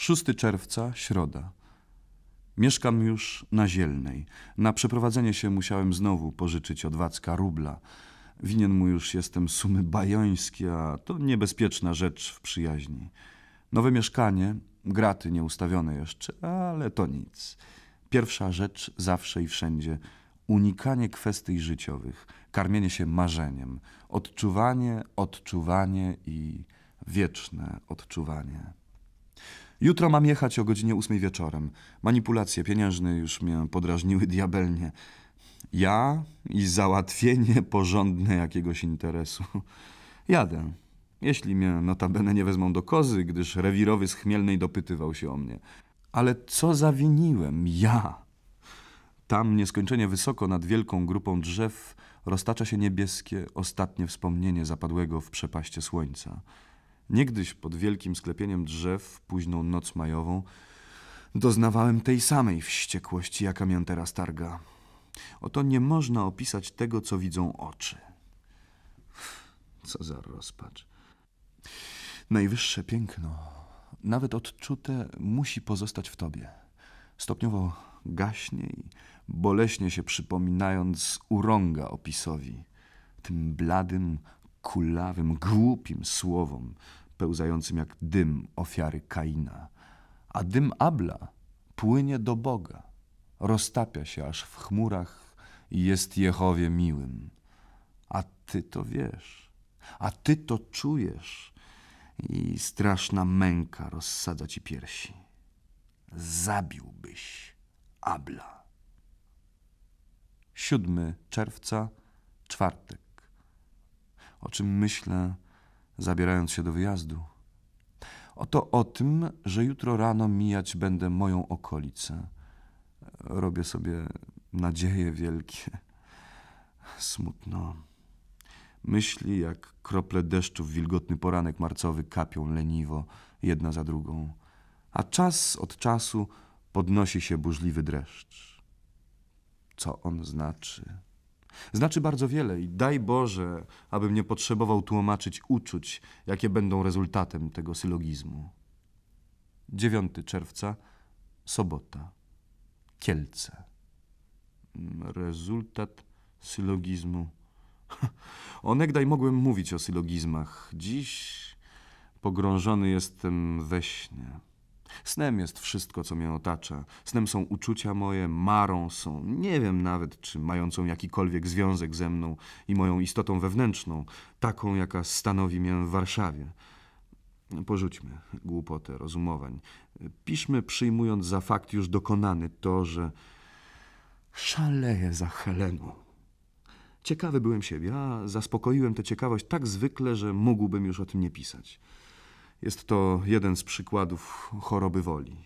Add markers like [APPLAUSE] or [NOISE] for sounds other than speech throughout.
6 czerwca, środa. Mieszkam już na Zielnej. Na przeprowadzenie się musiałem znowu pożyczyć od Wacka rubla. Winien mu już jestem sumy bajońskie, a to niebezpieczna rzecz w przyjaźni. Nowe mieszkanie, graty nieustawione jeszcze, ale to nic. Pierwsza rzecz zawsze i wszędzie unikanie kwestii życiowych, karmienie się marzeniem, odczuwanie, odczuwanie i wieczne odczuwanie. Jutro mam jechać o godzinie ósmej wieczorem. Manipulacje pieniężne już mnie podrażniły diabelnie. Ja i załatwienie porządne jakiegoś interesu. Jadę. Jeśli mnie notabene nie wezmą do kozy, gdyż rewirowy z Chmielnej dopytywał się o mnie. Ale co zawiniłem? Ja! Tam nieskończenie wysoko nad wielką grupą drzew roztacza się niebieskie ostatnie wspomnienie zapadłego w przepaście słońca. Niegdyś pod wielkim sklepieniem drzew w późną noc majową doznawałem tej samej wściekłości, jaka mię teraz targa. Oto nie można opisać tego, co widzą oczy. Co za rozpacz. Najwyższe piękno, nawet odczute, musi pozostać w tobie. Stopniowo gaśnie i boleśnie się przypominając urąga opisowi, tym bladym, kulawym, głupim słowom, pełzającym jak dym ofiary Kaina. A dym Abla płynie do Boga, roztapia się aż w chmurach i jest Jehowie miłym. A ty to wiesz, a ty to czujesz i straszna męka rozsadza ci piersi. Zabiłbyś Abla. 7 czerwca, czwartek o czym myślę, zabierając się do wyjazdu? Oto o tym, że jutro rano mijać będę moją okolicę. Robię sobie nadzieje wielkie. Smutno. Myśli, jak krople deszczu w wilgotny poranek marcowy, kapią leniwo, jedna za drugą, a czas od czasu podnosi się burzliwy dreszcz. Co on znaczy? Znaczy bardzo wiele i daj Boże, abym nie potrzebował tłumaczyć uczuć, jakie będą rezultatem tego sylogizmu. 9 czerwca, sobota, Kielce. Mm, rezultat sylogizmu. [LAUGHS] Onegdaj mogłem mówić o sylogizmach. Dziś pogrążony jestem we śnie. Snem jest wszystko, co mnie otacza. Snem są uczucia moje, marą są, nie wiem nawet, czy mającą jakikolwiek związek ze mną i moją istotą wewnętrzną, taką, jaka stanowi mię w Warszawie. Porzućmy głupotę rozumowań. Piszmy, przyjmując za fakt już dokonany to, że szaleję za Heleną. Ciekawy byłem siebie, a zaspokoiłem tę ciekawość tak zwykle, że mógłbym już o tym nie pisać. Jest to jeden z przykładów choroby woli.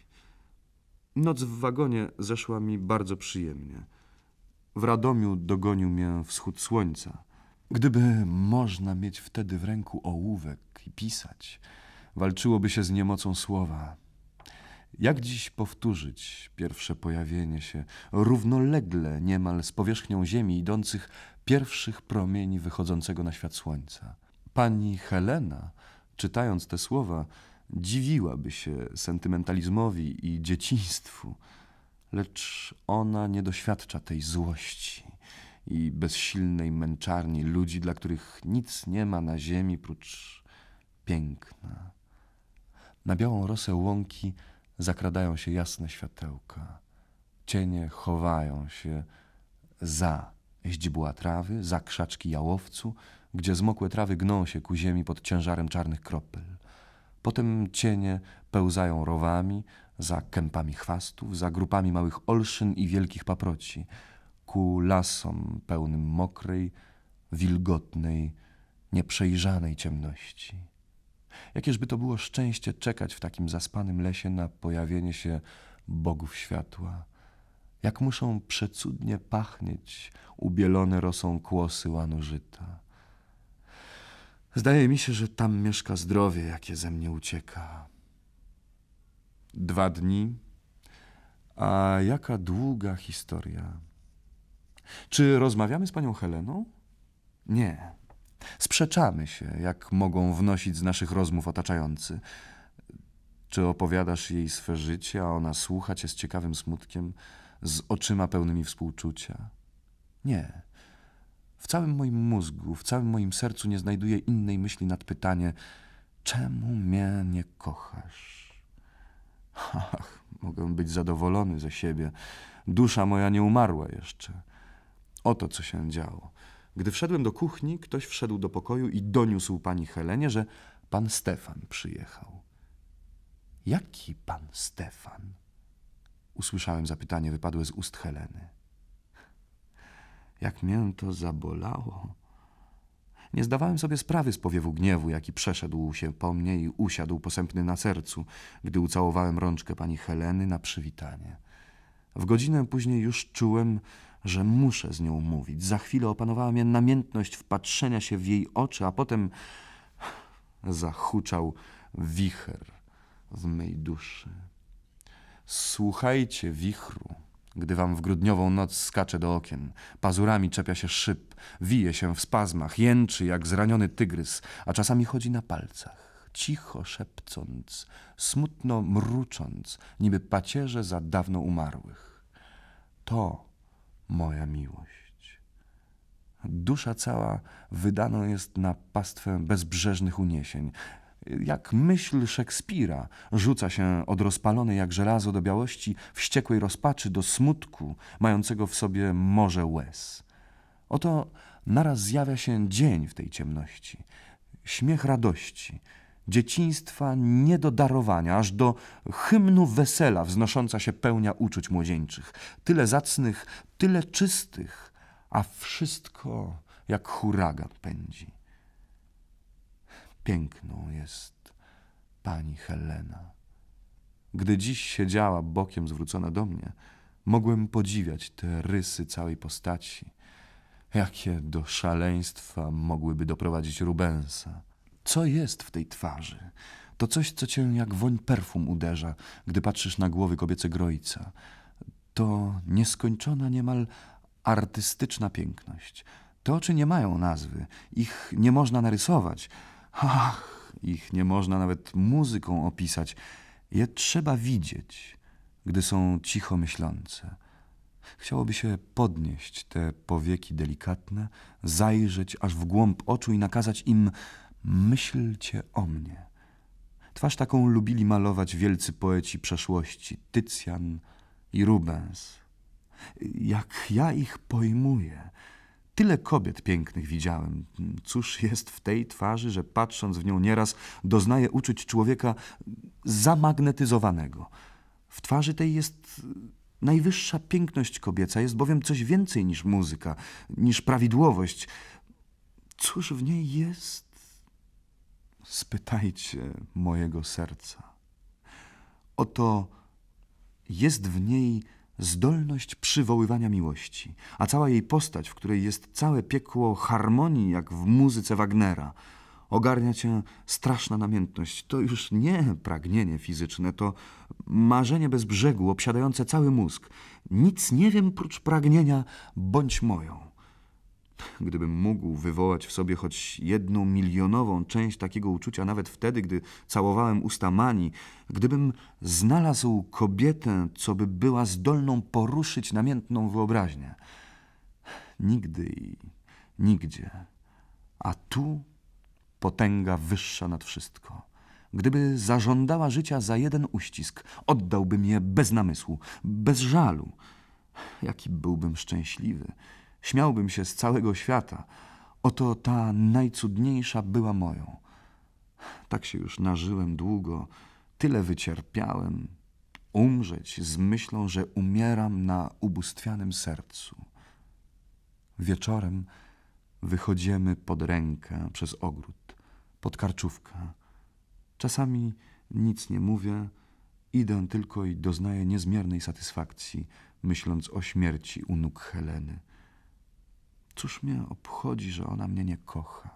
Noc w wagonie zeszła mi bardzo przyjemnie. W Radomiu dogonił mnie wschód słońca. Gdyby można mieć wtedy w ręku ołówek i pisać, walczyłoby się z niemocą słowa. Jak dziś powtórzyć pierwsze pojawienie się równolegle niemal z powierzchnią Ziemi idących pierwszych promieni wychodzącego na świat słońca? Pani Helena Czytając te słowa, dziwiłaby się sentymentalizmowi i dzieciństwu, lecz ona nie doświadcza tej złości i bezsilnej męczarni ludzi, dla których nic nie ma na ziemi prócz piękna. Na białą rosę łąki zakradają się jasne światełka. Cienie chowają się za źdźbła trawy, za krzaczki jałowcu, gdzie zmokłe trawy gną się ku ziemi pod ciężarem czarnych kropel. Potem cienie pełzają rowami, za kępami chwastów, za grupami małych olszyn i wielkich paproci, ku lasom pełnym mokrej, wilgotnej, nieprzejrzanej ciemności. Jakieżby to było szczęście czekać w takim zaspanym lesie na pojawienie się bogów światła. Jak muszą przecudnie pachnieć ubielone rosą kłosy łanu żyta. Zdaje mi się, że tam mieszka zdrowie, jakie ze mnie ucieka. Dwa dni, a jaka długa historia. Czy rozmawiamy z panią Heleną? Nie. Sprzeczamy się, jak mogą wnosić z naszych rozmów otaczający. Czy opowiadasz jej swe życie, a ona słucha cię z ciekawym smutkiem, z oczyma pełnymi współczucia? Nie. W całym moim mózgu, w całym moim sercu nie znajduję innej myśli nad pytanie, czemu mnie nie kochasz? Ach, mogę być zadowolony ze siebie. Dusza moja nie umarła jeszcze. Oto co się działo. Gdy wszedłem do kuchni, ktoś wszedł do pokoju i doniósł pani Helenie, że pan Stefan przyjechał. Jaki pan Stefan? Usłyszałem zapytanie wypadłe z ust Heleny. Jak mię to zabolało. Nie zdawałem sobie sprawy z powiewu gniewu, jaki przeszedł się po mnie i usiadł posępny na sercu, gdy ucałowałem rączkę pani Heleny na przywitanie. W godzinę później już czułem, że muszę z nią mówić. Za chwilę opanowała mnie namiętność wpatrzenia się w jej oczy, a potem zahuczał wicher w mej duszy. Słuchajcie wichru. Gdy wam w grudniową noc skacze do okien, pazurami czepia się szyb, wije się w spazmach, jęczy jak zraniony tygrys, a czasami chodzi na palcach, cicho szepcąc, smutno mrucząc, niby pacierze za dawno umarłych. To moja miłość. Dusza cała wydana jest na pastwę bezbrzeżnych uniesień, jak myśl Szekspira rzuca się od rozpalonej jak żelazo do białości, wściekłej rozpaczy do smutku, mającego w sobie morze łez. Oto naraz zjawia się dzień w tej ciemności, śmiech radości, dzieciństwa nie do darowania, aż do hymnu wesela wznosząca się pełnia uczuć młodzieńczych, tyle zacnych, tyle czystych, a wszystko jak huragan pędzi piękną jest pani Helena. Gdy dziś siedziała bokiem zwrócona do mnie, mogłem podziwiać te rysy całej postaci. Jakie do szaleństwa mogłyby doprowadzić Rubensa? Co jest w tej twarzy? To coś, co cię jak woń perfum uderza, gdy patrzysz na głowy kobiece grojca. To nieskończona niemal artystyczna piękność. Te oczy nie mają nazwy, ich nie można narysować – Ach, ich nie można nawet muzyką opisać. Je trzeba widzieć, gdy są cicho myślące. Chciałoby się podnieść te powieki delikatne, zajrzeć aż w głąb oczu i nakazać im myślcie o mnie. Twarz taką lubili malować wielcy poeci przeszłości Tycjan i Rubens. Jak ja ich pojmuję – Tyle kobiet pięknych widziałem. Cóż jest w tej twarzy, że patrząc w nią nieraz doznaje uczuć człowieka zamagnetyzowanego. W twarzy tej jest najwyższa piękność kobieca, jest bowiem coś więcej niż muzyka, niż prawidłowość. Cóż w niej jest? Spytajcie mojego serca. Oto jest w niej zdolność przywoływania miłości, a cała jej postać, w której jest całe piekło harmonii, jak w muzyce Wagnera. Ogarnia cię straszna namiętność. To już nie pragnienie fizyczne, to marzenie bez brzegu, obsiadające cały mózg. Nic nie wiem prócz pragnienia, bądź moją. Gdybym mógł wywołać w sobie choć jedną milionową część takiego uczucia, nawet wtedy, gdy całowałem usta Mani, gdybym znalazł kobietę, co by była zdolną poruszyć namiętną wyobraźnię. Nigdy i nigdzie. A tu potęga wyższa nad wszystko. Gdyby zażądała życia za jeden uścisk, oddałbym je bez namysłu, bez żalu. Jaki byłbym szczęśliwy Śmiałbym się z całego świata. Oto ta najcudniejsza była moją. Tak się już nażyłem długo, tyle wycierpiałem. Umrzeć z myślą, że umieram na ubóstwianym sercu. Wieczorem wychodzimy pod rękę przez ogród, pod karczówkę. Czasami nic nie mówię, idę tylko i doznaję niezmiernej satysfakcji, myśląc o śmierci u nóg Heleny. Cóż mnie obchodzi, że ona mnie nie kocha?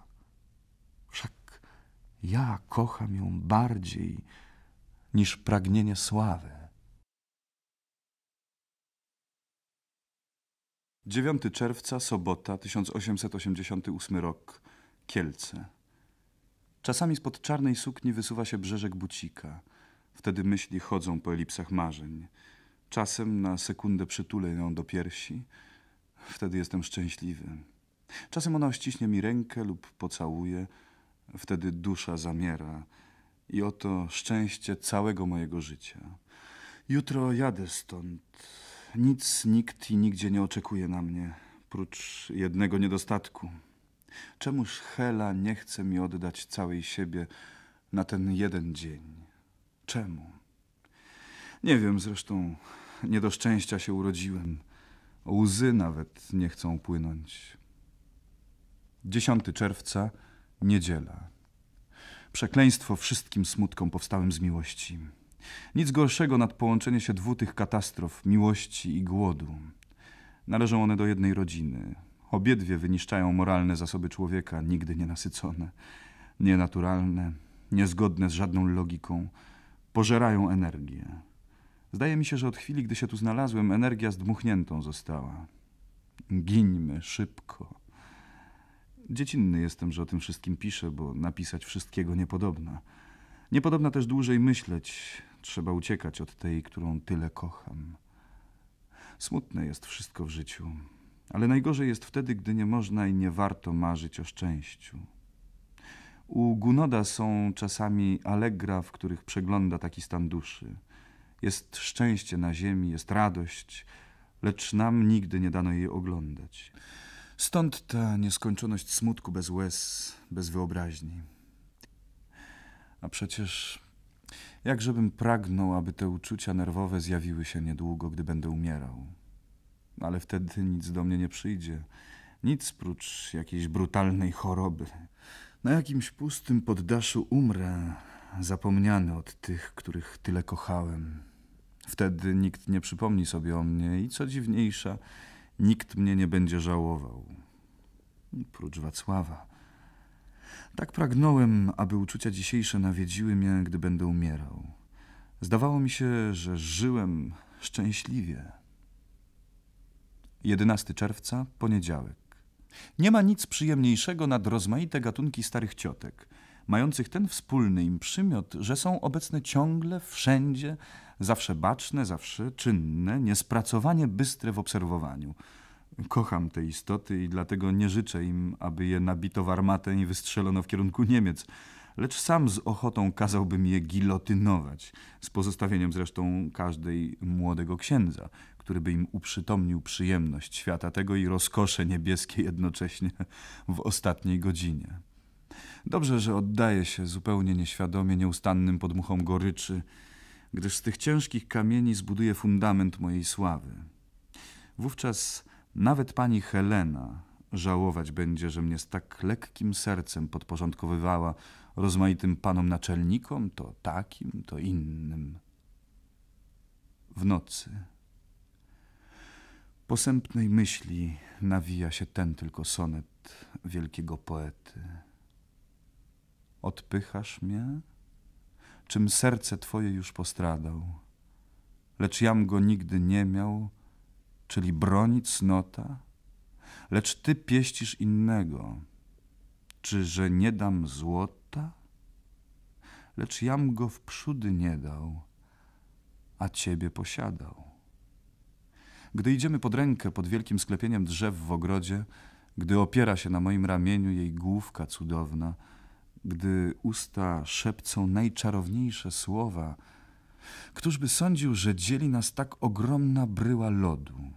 Wszak ja kocham ją bardziej niż pragnienie sławy. 9 czerwca, sobota, 1888 rok, Kielce. Czasami spod czarnej sukni wysuwa się brzeżek bucika. Wtedy myśli chodzą po elipsach marzeń. Czasem na sekundę przytulę ją do piersi – Wtedy jestem szczęśliwy. Czasem ona ściśnie mi rękę lub pocałuje. Wtedy dusza zamiera. I oto szczęście całego mojego życia. Jutro jadę stąd. Nic, nikt i nigdzie nie oczekuje na mnie, prócz jednego niedostatku. Czemuż Hela nie chce mi oddać całej siebie na ten jeden dzień? Czemu? Nie wiem, zresztą nie do szczęścia się urodziłem. Łzy nawet nie chcą płynąć. 10 czerwca, niedziela. Przekleństwo wszystkim smutkom powstałym z miłości. Nic gorszego nad połączenie się dwóch tych katastrof, miłości i głodu. Należą one do jednej rodziny. Obiedwie wyniszczają moralne zasoby człowieka, nigdy nienasycone, nienaturalne, niezgodne z żadną logiką. Pożerają energię. Zdaje mi się, że od chwili, gdy się tu znalazłem, energia zdmuchniętą została. Gińmy szybko. Dziecinny jestem, że o tym wszystkim piszę, bo napisać wszystkiego niepodobna. Niepodobna też dłużej myśleć. Trzeba uciekać od tej, którą tyle kocham. Smutne jest wszystko w życiu, ale najgorzej jest wtedy, gdy nie można i nie warto marzyć o szczęściu. U Gunoda są czasami Allegra, w których przegląda taki stan duszy. Jest szczęście na ziemi, jest radość, lecz nam nigdy nie dano jej oglądać. Stąd ta nieskończoność smutku bez łez, bez wyobraźni. A przecież jakżebym pragnął, aby te uczucia nerwowe zjawiły się niedługo, gdy będę umierał. Ale wtedy nic do mnie nie przyjdzie, nic prócz jakiejś brutalnej choroby. Na jakimś pustym poddaszu umrę, zapomniany od tych, których tyle kochałem. Wtedy nikt nie przypomni sobie o mnie i co dziwniejsza, nikt mnie nie będzie żałował. Prócz Wacława. Tak pragnąłem, aby uczucia dzisiejsze nawiedziły mnie, gdy będę umierał. Zdawało mi się, że żyłem szczęśliwie. 11 czerwca, poniedziałek. Nie ma nic przyjemniejszego nad rozmaite gatunki starych ciotek – mających ten wspólny im przymiot, że są obecne ciągle, wszędzie, zawsze baczne, zawsze czynne, niespracowanie bystre w obserwowaniu. Kocham te istoty i dlatego nie życzę im, aby je nabito w armatę i wystrzelono w kierunku Niemiec, lecz sam z ochotą kazałbym je gilotynować, z pozostawieniem zresztą każdej młodego księdza, który by im uprzytomnił przyjemność świata tego i rozkosze niebieskie jednocześnie w ostatniej godzinie. Dobrze, że oddaje się zupełnie nieświadomie nieustannym podmuchom goryczy, gdyż z tych ciężkich kamieni zbuduje fundament mojej sławy. Wówczas nawet pani Helena żałować będzie, że mnie z tak lekkim sercem podporządkowywała rozmaitym panom naczelnikom, to takim, to innym. W nocy. Posępnej myśli nawija się ten tylko sonet wielkiego poety odpychasz mnie? Czym serce twoje już postradał? Lecz jam go nigdy nie miał, czyli broni cnota? Lecz ty pieścisz innego, czy że nie dam złota? Lecz jam go wprzódy nie dał, a ciebie posiadał. Gdy idziemy pod rękę pod wielkim sklepieniem drzew w ogrodzie, gdy opiera się na moim ramieniu jej główka cudowna, gdy usta szepcą najczarowniejsze słowa, któż by sądził, że dzieli nas tak ogromna bryła lodu?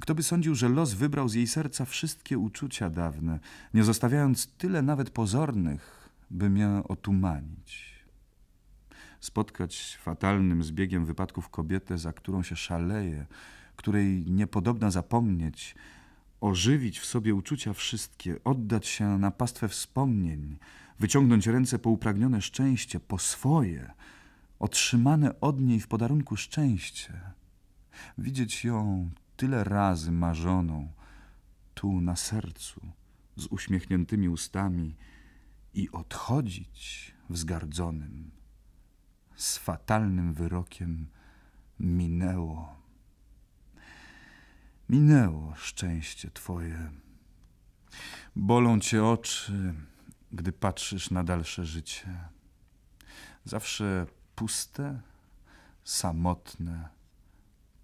Kto by sądził, że los wybrał z jej serca wszystkie uczucia dawne, nie zostawiając tyle nawet pozornych, by mię otumanić? Spotkać fatalnym zbiegiem wypadków kobietę, za którą się szaleje, której niepodobna zapomnieć, ożywić w sobie uczucia wszystkie, oddać się na pastwę wspomnień, wyciągnąć ręce po upragnione szczęście, po swoje, otrzymane od niej w podarunku szczęście. Widzieć ją tyle razy marzoną, tu na sercu, z uśmiechniętymi ustami i odchodzić wzgardzonym. Z fatalnym wyrokiem minęło. Minęło szczęście twoje. Bolą cię oczy, gdy patrzysz na dalsze życie. Zawsze puste, samotne,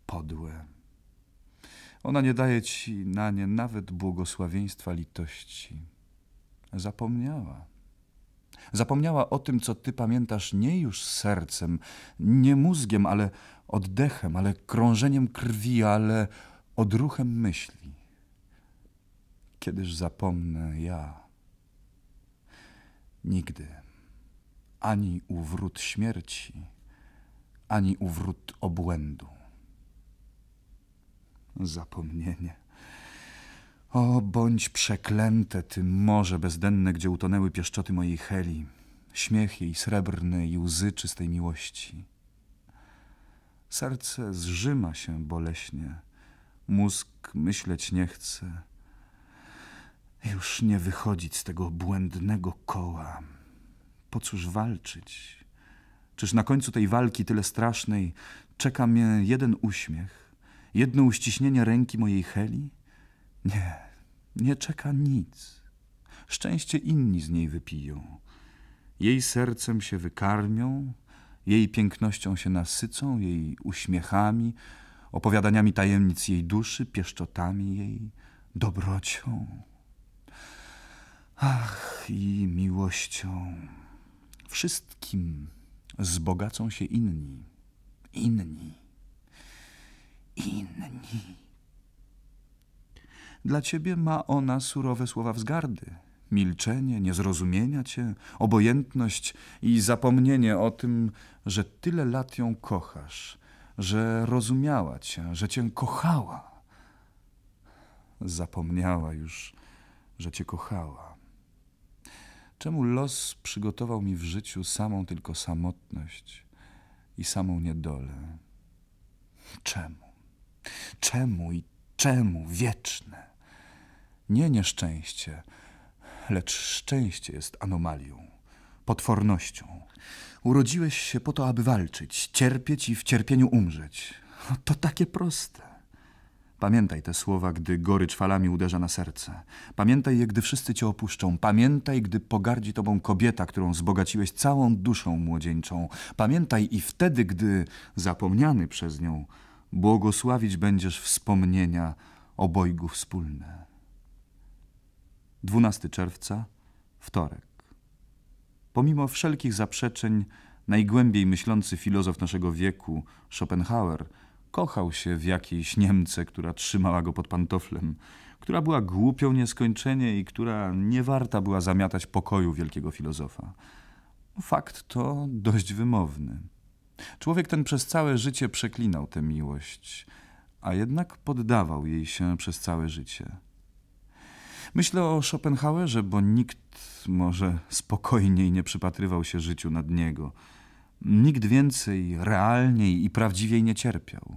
podłe. Ona nie daje ci na nie nawet błogosławieństwa litości. Zapomniała. Zapomniała o tym, co ty pamiętasz nie już sercem, nie mózgiem, ale oddechem, ale krążeniem krwi, ale odruchem myśli. Kiedyż zapomnę ja Nigdy. Ani u wrót śmierci, ani u wrót obłędu. Zapomnienie. O, bądź przeklęte, ty morze bezdenne, gdzie utonęły pieszczoty mojej Heli, śmiech jej srebrny i łzy czystej miłości. Serce zżyma się boleśnie, mózg myśleć nie chce, już nie wychodzić z tego błędnego koła. Po cóż walczyć? Czyż na końcu tej walki tyle strasznej czeka mnie jeden uśmiech, jedno uściśnienie ręki mojej Heli? Nie, nie czeka nic. Szczęście inni z niej wypiją. Jej sercem się wykarmią, jej pięknością się nasycą, jej uśmiechami, opowiadaniami tajemnic jej duszy, pieszczotami jej, dobrocią. Ach, i miłością. Wszystkim zbogacą się inni. Inni. Inni. Dla ciebie ma ona surowe słowa wzgardy, milczenie, niezrozumienia cię, obojętność i zapomnienie o tym, że tyle lat ją kochasz, że rozumiała cię, że cię kochała. Zapomniała już, że cię kochała. Czemu los przygotował mi w życiu samą tylko samotność i samą niedolę? Czemu? Czemu i czemu wieczne? Nie nieszczęście, lecz szczęście jest anomalią, potwornością. Urodziłeś się po to, aby walczyć, cierpieć i w cierpieniu umrzeć. To takie proste. Pamiętaj te słowa, gdy gorycz falami uderza na serce. Pamiętaj je, gdy wszyscy cię opuszczą. Pamiętaj, gdy pogardzi tobą kobieta, którą zbogaciłeś całą duszą młodzieńczą. Pamiętaj i wtedy, gdy zapomniany przez nią, błogosławić będziesz wspomnienia obojgu wspólne. 12 czerwca, wtorek. Pomimo wszelkich zaprzeczeń, najgłębiej myślący filozof naszego wieku, Schopenhauer, Kochał się w jakiejś Niemce, która trzymała go pod pantoflem, która była głupią nieskończenie i która nie warta była zamiatać pokoju wielkiego filozofa. Fakt to dość wymowny. Człowiek ten przez całe życie przeklinał tę miłość, a jednak poddawał jej się przez całe życie. Myślę o Schopenhauerze, bo nikt może spokojniej nie przypatrywał się życiu nad niego – Nikt więcej realniej i prawdziwiej nie cierpiał.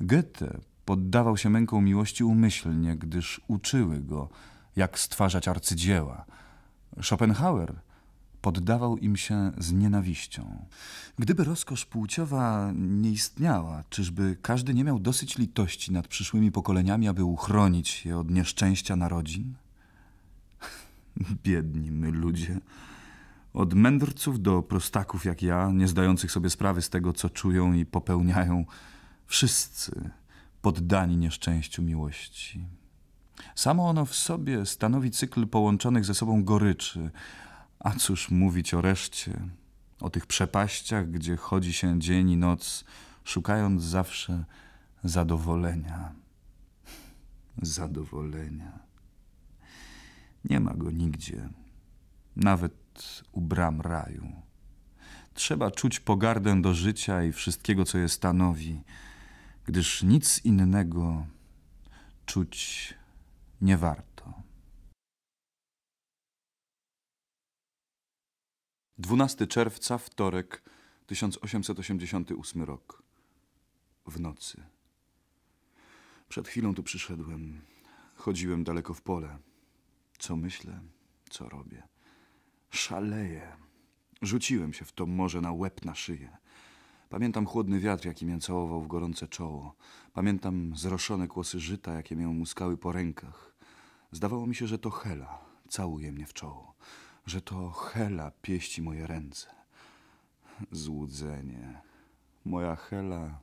Goethe poddawał się męką miłości umyślnie, gdyż uczyły go, jak stwarzać arcydzieła. Schopenhauer poddawał im się z nienawiścią. Gdyby rozkosz płciowa nie istniała, czyżby każdy nie miał dosyć litości nad przyszłymi pokoleniami, aby uchronić je od nieszczęścia narodzin? [LAUGHS] Biedni my ludzie. Od mędrców do prostaków jak ja, nie zdających sobie sprawy z tego, co czują i popełniają, wszyscy poddani nieszczęściu miłości. Samo ono w sobie stanowi cykl połączonych ze sobą goryczy, a cóż mówić o reszcie, o tych przepaściach, gdzie chodzi się dzień i noc, szukając zawsze zadowolenia. Zadowolenia. Nie ma go nigdzie, nawet u bram raju. Trzeba czuć pogardę do życia i wszystkiego, co je stanowi, gdyż nic innego czuć nie warto. 12 czerwca, wtorek, 1888 rok. W nocy. Przed chwilą tu przyszedłem. Chodziłem daleko w pole. Co myślę, co robię. Szaleję. Rzuciłem się w to morze na łeb na szyję. Pamiętam chłodny wiatr, jaki mię całował w gorące czoło. Pamiętam zroszone kłosy żyta, jakie mię muskały po rękach. Zdawało mi się, że to Hela całuje mnie w czoło. Że to Hela pieści moje ręce. Złudzenie. Moja Hela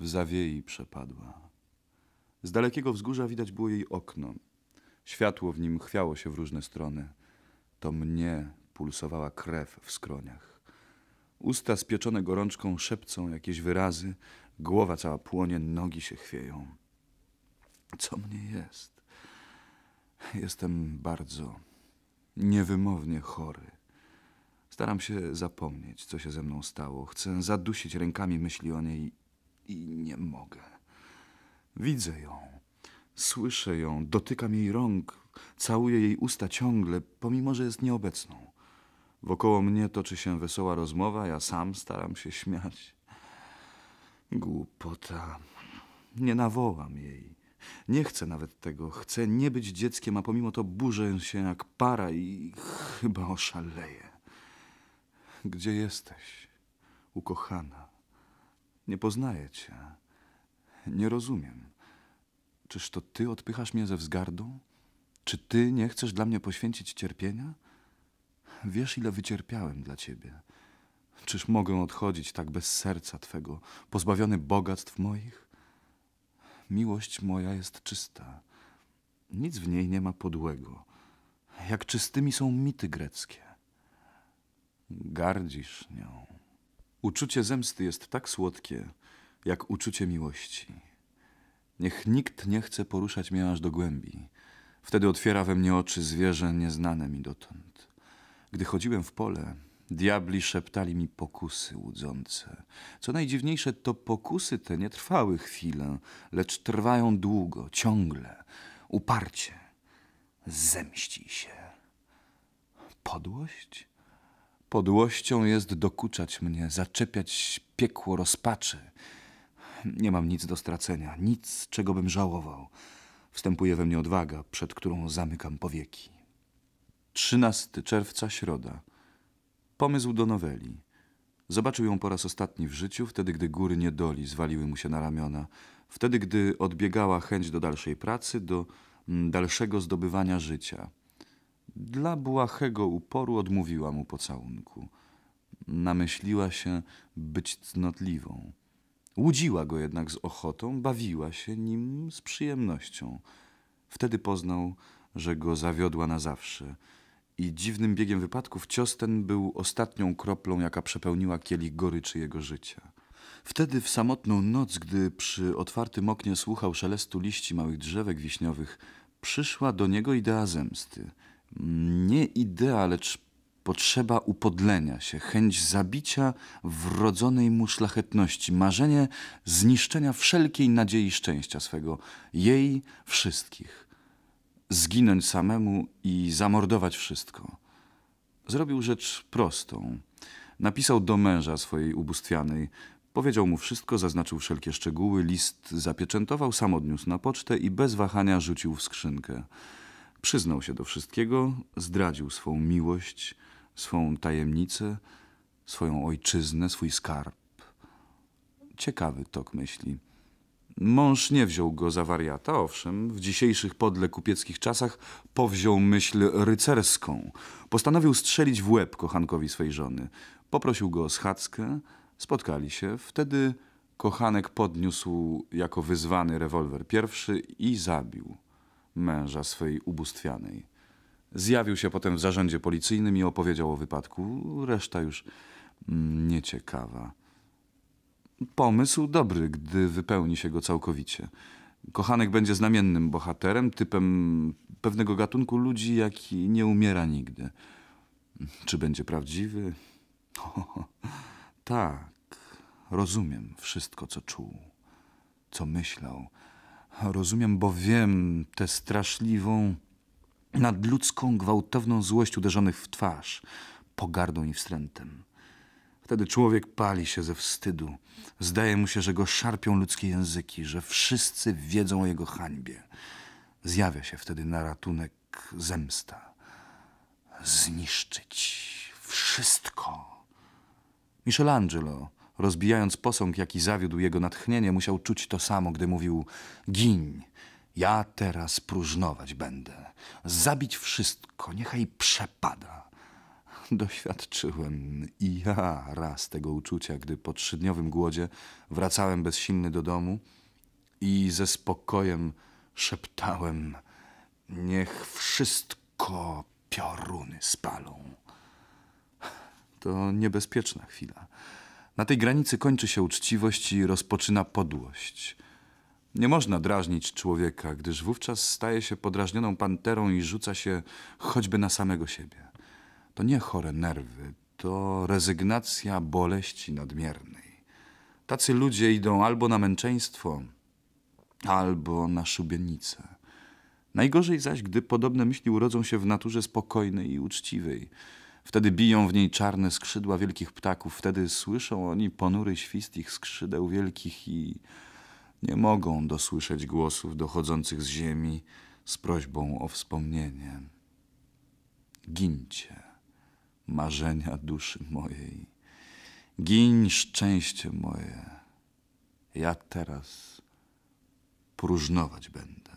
w zawiei przepadła. Z dalekiego wzgórza widać było jej okno. Światło w nim chwiało się w różne strony to mnie pulsowała krew w skroniach. Usta spieczone gorączką szepcą jakieś wyrazy, głowa cała płonie, nogi się chwieją. Co mnie jest? Jestem bardzo niewymownie chory. Staram się zapomnieć, co się ze mną stało. Chcę zadusić rękami myśli o niej i nie mogę. Widzę ją, słyszę ją, dotykam jej rąk, Całuję jej usta ciągle, pomimo że jest nieobecną. Wokoło mnie toczy się wesoła rozmowa, ja sam staram się śmiać. Głupota. Nie nawołam jej. Nie chcę nawet tego. Chcę nie być dzieckiem, a pomimo to burzę się jak para i chyba oszaleję. Gdzie jesteś, ukochana? Nie poznaję cię. Nie rozumiem. Czyż to ty odpychasz mnie ze wzgardu? Czy ty nie chcesz dla mnie poświęcić cierpienia? Wiesz, ile wycierpiałem dla ciebie. Czyż mogę odchodzić tak bez serca twego, pozbawiony bogactw moich? Miłość moja jest czysta. Nic w niej nie ma podłego. Jak czystymi są mity greckie. Gardzisz nią. Uczucie zemsty jest tak słodkie, jak uczucie miłości. Niech nikt nie chce poruszać mnie aż do głębi. Wtedy otwiera we mnie oczy zwierzę nieznane mi dotąd. Gdy chodziłem w pole, diabli szeptali mi pokusy łudzące. Co najdziwniejsze, to pokusy te nie trwały chwilę, lecz trwają długo, ciągle, uparcie. Zemści się. Podłość? Podłością jest dokuczać mnie, zaczepiać piekło rozpaczy. Nie mam nic do stracenia, nic, czego bym żałował. Wstępuje we mnie odwaga, przed którą zamykam powieki. 13 czerwca, środa. Pomysł do noweli. Zobaczył ją po raz ostatni w życiu, wtedy gdy góry niedoli zwaliły mu się na ramiona, wtedy gdy odbiegała chęć do dalszej pracy, do mm, dalszego zdobywania życia. Dla błahego uporu odmówiła mu pocałunku. Namyśliła się być cnotliwą. Łudziła go jednak z ochotą, bawiła się nim z przyjemnością. Wtedy poznał, że go zawiodła na zawsze. I dziwnym biegiem wypadków cios ten był ostatnią kroplą, jaka przepełniła kielich goryczy jego życia. Wtedy w samotną noc, gdy przy otwartym oknie słuchał szelestu liści małych drzewek wiśniowych, przyszła do niego idea zemsty. Nie idea, lecz potrzeba upodlenia się, chęć zabicia wrodzonej mu szlachetności, marzenie zniszczenia wszelkiej nadziei szczęścia swego, jej wszystkich. Zginąć samemu i zamordować wszystko. Zrobił rzecz prostą. Napisał do męża swojej ubóstwianej, Powiedział mu wszystko, zaznaczył wszelkie szczegóły, list zapieczętował, sam odniósł na pocztę i bez wahania rzucił w skrzynkę. Przyznał się do wszystkiego, zdradził swą miłość, swą tajemnicę, swoją ojczyznę, swój skarb. Ciekawy tok myśli. Mąż nie wziął go za wariata, owszem, w dzisiejszych podle kupieckich czasach powziął myśl rycerską. Postanowił strzelić w łeb kochankowi swej żony. Poprosił go o schadzkę, spotkali się, wtedy kochanek podniósł jako wyzwany rewolwer pierwszy i zabił męża swej ubóstwianej. Zjawił się potem w zarządzie policyjnym i opowiedział o wypadku. Reszta już mm, nieciekawa. Pomysł dobry, gdy wypełni się go całkowicie. Kochanek będzie znamiennym bohaterem, typem pewnego gatunku ludzi, jaki nie umiera nigdy. Czy będzie prawdziwy? O, [LAUGHS] tak, rozumiem wszystko, co czuł, co myślał. Rozumiem, bo wiem tę straszliwą nad ludzką, gwałtowną złość uderzonych w twarz, pogardą i wstrętem. Wtedy człowiek pali się ze wstydu. Zdaje mu się, że go szarpią ludzkie języki, że wszyscy wiedzą o jego hańbie. Zjawia się wtedy na ratunek zemsta. Zniszczyć wszystko. Michelangelo, rozbijając posąg, jaki zawiódł jego natchnienie, musiał czuć to samo, gdy mówił: Gin ja teraz próżnować będę, zabić wszystko, niechaj przepada. Doświadczyłem i ja raz tego uczucia, gdy po trzydniowym głodzie wracałem bezsilny do domu i ze spokojem szeptałem: Niech wszystko pioruny spalą. To niebezpieczna chwila. Na tej granicy kończy się uczciwość i rozpoczyna podłość. Nie można drażnić człowieka, gdyż wówczas staje się podrażnioną panterą i rzuca się choćby na samego siebie. To nie chore nerwy, to rezygnacja boleści nadmiernej. Tacy ludzie idą albo na męczeństwo, albo na szubienicę. Najgorzej zaś, gdy podobne myśli urodzą się w naturze spokojnej i uczciwej. Wtedy biją w niej czarne skrzydła wielkich ptaków, wtedy słyszą oni ponury świst ich skrzydeł wielkich i nie mogą dosłyszeć głosów dochodzących z ziemi z prośbą o wspomnienie. Gincie, marzenia duszy mojej, gin szczęście moje. Ja teraz próżnować będę.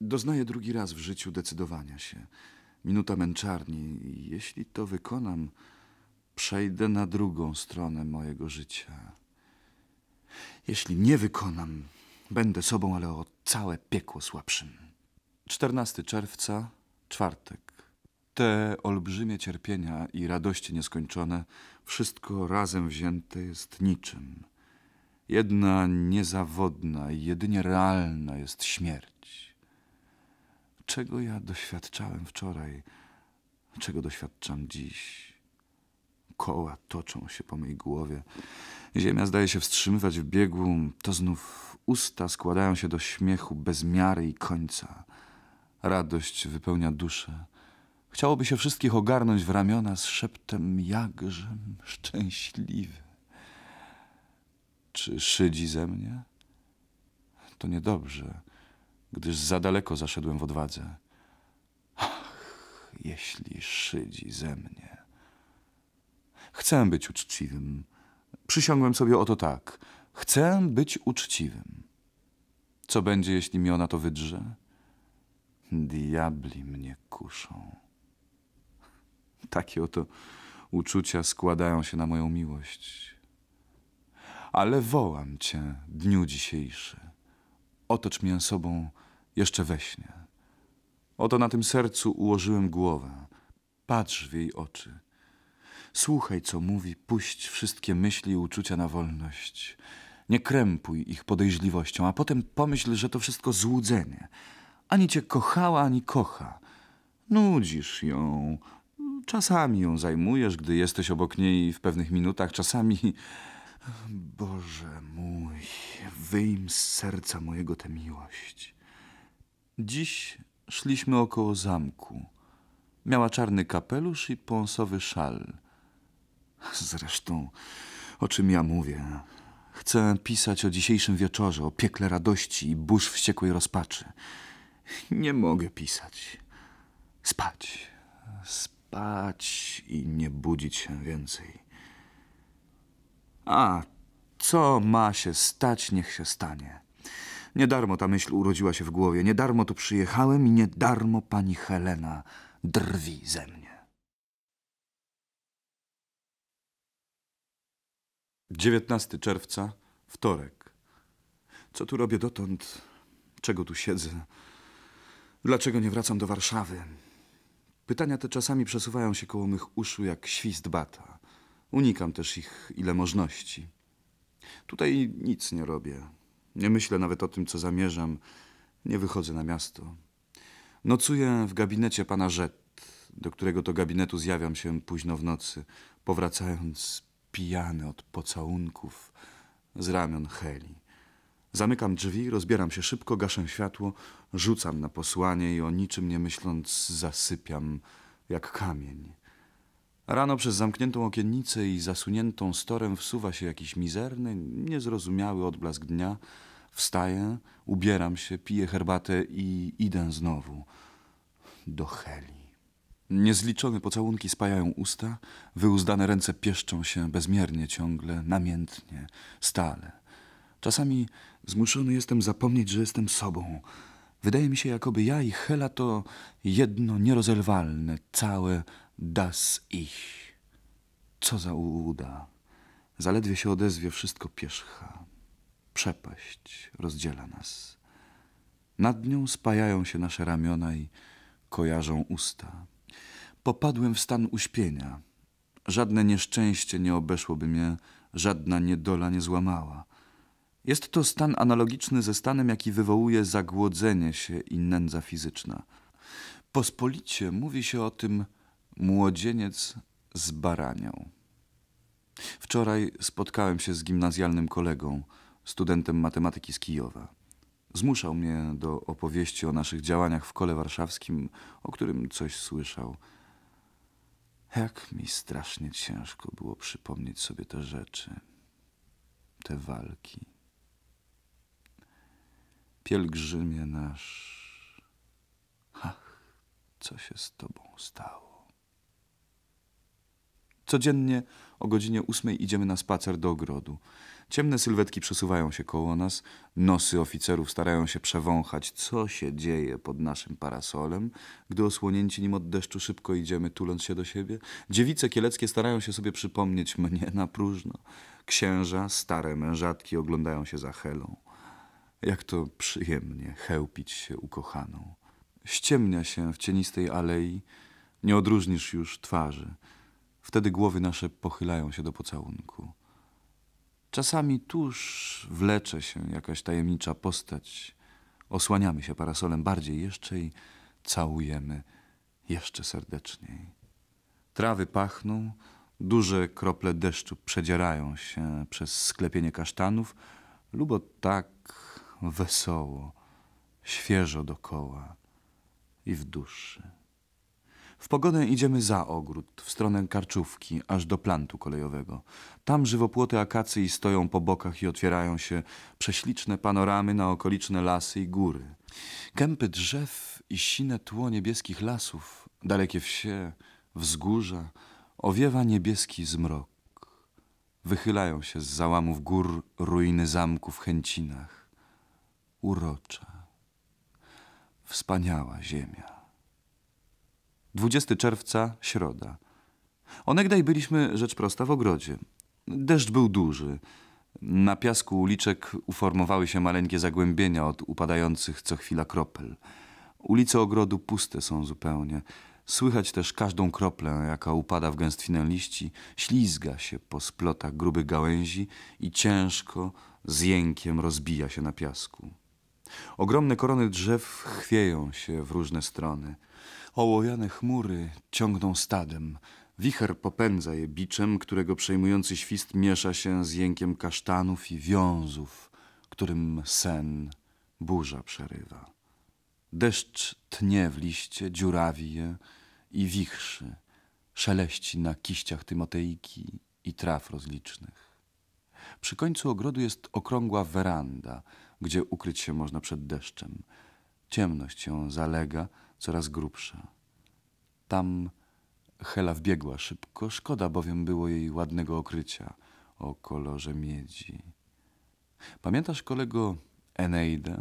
Doznaję drugi raz w życiu decydowania się. Minuta męczarni, jeśli to wykonam, przejdę na drugą stronę mojego życia. Jeśli nie wykonam, będę sobą, ale o całe piekło słabszym. 14 czerwca, czwartek. Te olbrzymie cierpienia i radości nieskończone, wszystko razem wzięte jest niczym. Jedna niezawodna i jedynie realna jest śmierć. Czego ja doświadczałem wczoraj, czego doświadczam dziś? Koła toczą się po mojej głowie. Ziemia zdaje się wstrzymywać w biegu, to znów usta składają się do śmiechu bez miary i końca. Radość wypełnia duszę. Chciałoby się wszystkich ogarnąć w ramiona z szeptem jakże szczęśliwy. Czy szydzi ze mnie? To niedobrze, gdyż za daleko zaszedłem w odwadze. Ach, jeśli szydzi ze mnie. Chcę być uczciwym. Przysiągłem sobie o to tak. Chcę być uczciwym. Co będzie, jeśli mi ona to wydrze? Diabli mnie kuszą. Takie oto uczucia składają się na moją miłość. Ale wołam cię, dniu dzisiejszy. Otocz mię sobą jeszcze we śnie. Oto na tym sercu ułożyłem głowę. Patrz w jej oczy – Słuchaj, co mówi, puść wszystkie myśli i uczucia na wolność. Nie krępuj ich podejrzliwością, a potem pomyśl, że to wszystko złudzenie. Ani cię kochała, ani kocha. Nudzisz ją. Czasami ją zajmujesz, gdy jesteś obok niej w pewnych minutach, czasami... Boże mój, wyjm z serca mojego tę miłość. Dziś szliśmy około zamku. Miała czarny kapelusz i pąsowy szal. Zresztą, o czym ja mówię? Chcę pisać o dzisiejszym wieczorze, o piekle radości i burz wściekłej rozpaczy. Nie mogę pisać. Spać. Spać i nie budzić się więcej. A co ma się stać, niech się stanie. Nie darmo ta myśl urodziła się w głowie, nie darmo tu przyjechałem i nie darmo pani Helena drwi ze mnie. 19 czerwca, wtorek. Co tu robię dotąd? Czego tu siedzę? Dlaczego nie wracam do Warszawy? Pytania te czasami przesuwają się koło mych uszu jak świst bata. Unikam też ich ile możności. Tutaj nic nie robię. Nie myślę nawet o tym, co zamierzam. Nie wychodzę na miasto. Nocuję w gabinecie pana Rzet, do którego to gabinetu zjawiam się późno w nocy, powracając pijany od pocałunków z ramion Heli. Zamykam drzwi, rozbieram się szybko, gaszę światło, rzucam na posłanie i o niczym nie myśląc zasypiam jak kamień. Rano przez zamkniętą okiennicę i zasuniętą storem wsuwa się jakiś mizerny, niezrozumiały odblask dnia. Wstaję, ubieram się, piję herbatę i idę znowu do Heli. Niezliczone pocałunki spajają usta, wyuzdane ręce pieszczą się bezmiernie ciągle, namiętnie, stale. Czasami zmuszony jestem zapomnieć, że jestem sobą. Wydaje mi się, jakoby ja i Hela to jedno nierozerwalne, całe das ich. Co za uda. Zaledwie się odezwie, wszystko pierzcha. Przepaść rozdziela nas. Nad nią spajają się nasze ramiona i kojarzą usta. Popadłem w stan uśpienia. Żadne nieszczęście nie obeszłoby mnie, żadna niedola nie złamała. Jest to stan analogiczny ze stanem, jaki wywołuje zagłodzenie się i nędza fizyczna. Pospolicie mówi się o tym młodzieniec z baranią. Wczoraj spotkałem się z gimnazjalnym kolegą, studentem matematyki z Kijowa. Zmuszał mnie do opowieści o naszych działaniach w kole warszawskim, o którym coś słyszał – jak mi strasznie ciężko było przypomnieć sobie te rzeczy, te walki. Pielgrzymie nasz, ach, co się z tobą stało? Codziennie o godzinie ósmej idziemy na spacer do ogrodu. Ciemne sylwetki przesuwają się koło nas, nosy oficerów starają się przewąchać, co się dzieje pod naszym parasolem, gdy osłonięci nim od deszczu szybko idziemy, tuląc się do siebie. Dziewice kieleckie starają się sobie przypomnieć mnie na próżno. Księża, stare mężatki oglądają się za helą. Jak to przyjemnie chełpić się ukochaną. Ściemnia się w cienistej alei, nie odróżnisz już twarzy. Wtedy głowy nasze pochylają się do pocałunku. Czasami tuż wlecze się jakaś tajemnicza postać. Osłaniamy się parasolem bardziej jeszcze i całujemy jeszcze serdeczniej. Trawy pachną, duże krople deszczu przedzierają się przez sklepienie kasztanów lubo tak wesoło, świeżo dokoła i w duszy. W pogodę idziemy za ogród, w stronę Karczówki, aż do plantu kolejowego. Tam żywopłoty akacji stoją po bokach i otwierają się prześliczne panoramy na okoliczne lasy i góry. Kępy drzew i sine tło niebieskich lasów, dalekie wsie, wzgórza, owiewa niebieski zmrok. Wychylają się z załamów gór ruiny zamku w Chęcinach. Urocza, wspaniała ziemia. 20 czerwca, środa. Onegdaj byliśmy, rzecz prosta, w ogrodzie. Deszcz był duży. Na piasku uliczek uformowały się maleńkie zagłębienia od upadających co chwila kropel. Ulice ogrodu puste są zupełnie. Słychać też każdą kroplę, jaka upada w gęstwinę liści, ślizga się po splotach grubych gałęzi i ciężko, z jękiem rozbija się na piasku. Ogromne korony drzew chwieją się w różne strony. Ołowiane chmury ciągną stadem. Wicher popędza je biczem, którego przejmujący świst miesza się z jękiem kasztanów i wiązów, którym sen burza przerywa. Deszcz tnie w liście, dziurawi je i wichrzy, szeleści na kiściach Tymoteiki i traw rozlicznych. Przy końcu ogrodu jest okrągła weranda, gdzie ukryć się można przed deszczem. Ciemność ją zalega, coraz grubsza. Tam Hela wbiegła szybko, szkoda bowiem było jej ładnego okrycia o kolorze miedzi. Pamiętasz kolego Eneida?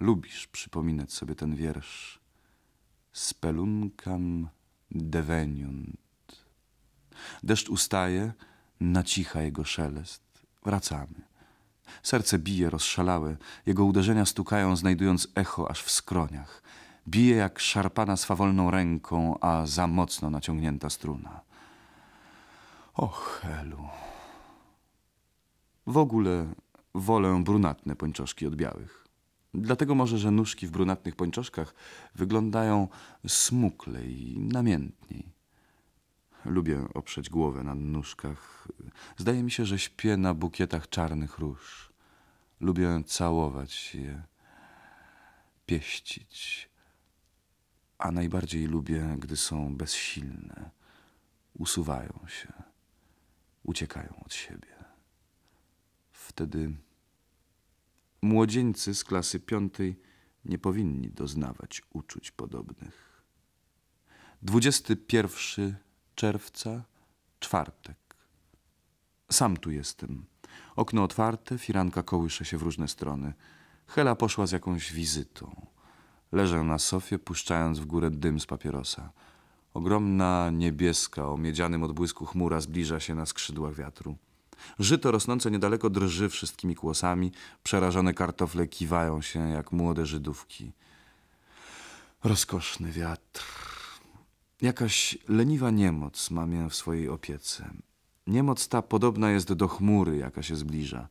Lubisz przypominać sobie ten wiersz. Spelunkam deveniunt. Deszcz ustaje, nacicha jego szelest. Wracamy. Serce bije rozszalałe, jego uderzenia stukają, znajdując echo aż w skroniach – bije jak szarpana swawolną ręką, a za mocno naciągnięta struna. Och, Helu. W ogóle wolę brunatne pończoszki od białych. Dlatego może, że nóżki w brunatnych pończoszkach wyglądają smukle i namiętniej. Lubię oprzeć głowę na nóżkach. Zdaje mi się, że śpię na bukietach czarnych róż. Lubię całować je, pieścić, a najbardziej lubię, gdy są bezsilne, usuwają się, uciekają od siebie. Wtedy młodzieńcy z klasy piątej nie powinni doznawać uczuć podobnych. 21 czerwca, czwartek. Sam tu jestem. Okno otwarte, firanka kołysze się w różne strony. Hela poszła z jakąś wizytą. Leżę na sofie, puszczając w górę dym z papierosa. Ogromna niebieska o miedzianym odbłysku chmura zbliża się na skrzydłach wiatru. Żyto rosnące niedaleko drży wszystkimi kłosami, przerażone kartofle kiwają się jak młode Żydówki. Rozkoszny wiatr. Jakaś leniwa niemoc ma mnie w swojej opiece. Niemoc ta podobna jest do chmury, jaka się zbliża.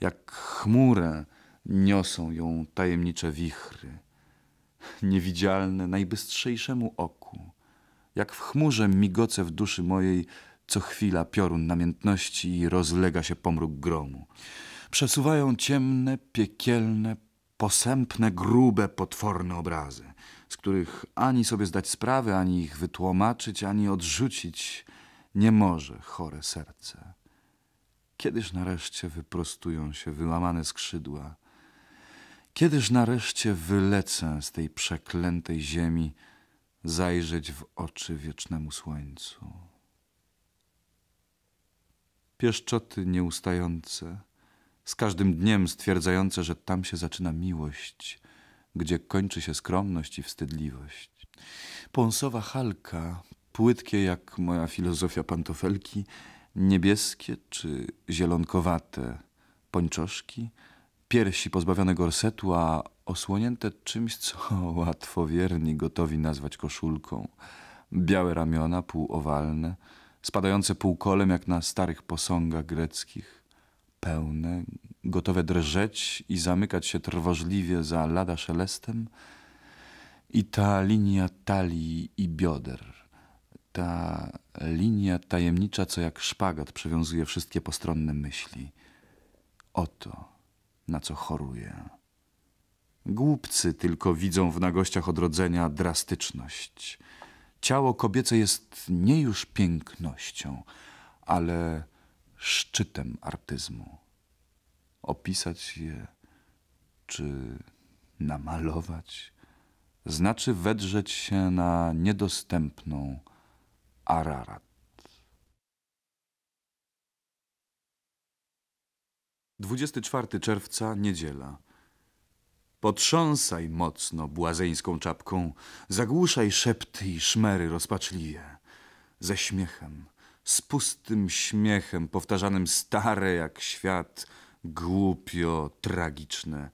Jak chmurę niosą ją tajemnicze wichry niewidzialne najbystrzejszemu oku. Jak w chmurze migoce w duszy mojej co chwila piorun namiętności i rozlega się pomruk gromu. Przesuwają ciemne, piekielne, posępne, grube, potworne obrazy, z których ani sobie zdać sprawy, ani ich wytłumaczyć, ani odrzucić nie może chore serce. Kiedyż nareszcie wyprostują się wyłamane skrzydła, Kiedyż nareszcie wylecę z tej przeklętej ziemi, zajrzeć w oczy wiecznemu słońcu? Pieszczoty nieustające, z każdym dniem stwierdzające, że tam się zaczyna miłość, gdzie kończy się skromność i wstydliwość. Ponsowa halka, płytkie jak moja filozofia pantofelki, niebieskie czy zielonkowate pończoszki – piersi pozbawione gorsetu, a osłonięte czymś, co [LAUGHS] łatwowierni gotowi nazwać koszulką. Białe ramiona, półowalne, spadające półkolem jak na starych posągach greckich. Pełne, gotowe drżeć i zamykać się trwożliwie za lada szelestem. I ta linia talii i bioder, ta linia tajemnicza, co jak szpagat przewiązuje wszystkie postronne myśli. Oto na co choruje. Głupcy tylko widzą w nagościach odrodzenia drastyczność. Ciało kobiece jest nie już pięknością, ale szczytem artyzmu. Opisać je czy namalować znaczy wedrzeć się na niedostępną Ararat. 24 czerwca, niedziela. Potrząsaj mocno błazeńską czapką, zagłuszaj szepty i szmery rozpaczliwie. Ze śmiechem, z pustym śmiechem, powtarzanym stare jak świat, głupio, tragiczne.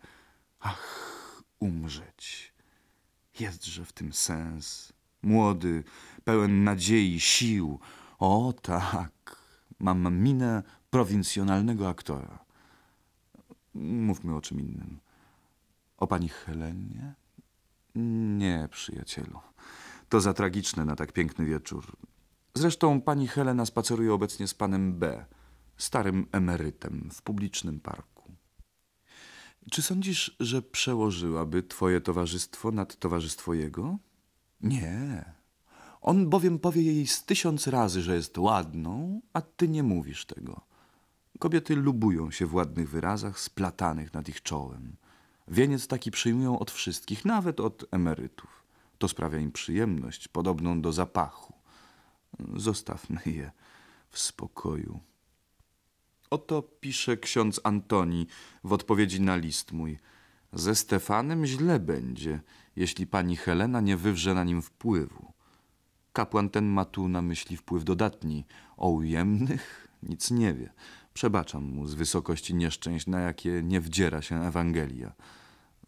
Ach, umrzeć. Jestże w tym sens. Młody, pełen nadziei, sił. O tak, mam minę prowincjonalnego aktora. Mówmy o czym innym. O pani Helenie? Nie, przyjacielu. To za tragiczne na tak piękny wieczór. Zresztą pani Helena spaceruje obecnie z panem B., starym emerytem w publicznym parku. Czy sądzisz, że przełożyłaby twoje towarzystwo nad towarzystwo jego? Nie. On bowiem powie jej z tysiąc razy, że jest ładną, a ty nie mówisz tego. Kobiety lubują się w ładnych wyrazach splatanych nad ich czołem. Wieniec taki przyjmują od wszystkich, nawet od emerytów. To sprawia im przyjemność, podobną do zapachu. Zostawmy je w spokoju. Oto pisze ksiądz Antoni w odpowiedzi na list mój. Ze Stefanem źle będzie, jeśli pani Helena nie wywrze na nim wpływu. Kapłan ten ma tu na myśli wpływ dodatni. O ujemnych nic nie wie. Przebaczam mu z wysokości nieszczęść, na jakie nie wdziera się Ewangelia.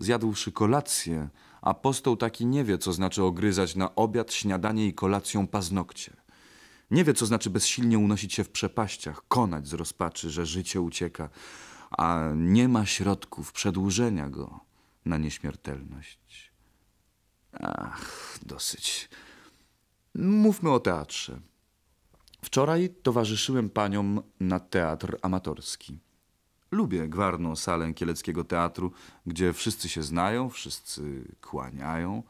Zjadłszy kolację, apostoł taki nie wie, co znaczy ogryzać na obiad, śniadanie i kolacją paznokcie. Nie wie, co znaczy bezsilnie unosić się w przepaściach, konać z rozpaczy, że życie ucieka, a nie ma środków przedłużenia go na nieśmiertelność. Ach, dosyć. Mówmy o teatrze. Wczoraj towarzyszyłem paniom na teatr amatorski. Lubię gwarną salę kieleckiego teatru, gdzie wszyscy się znają, wszyscy kłaniają.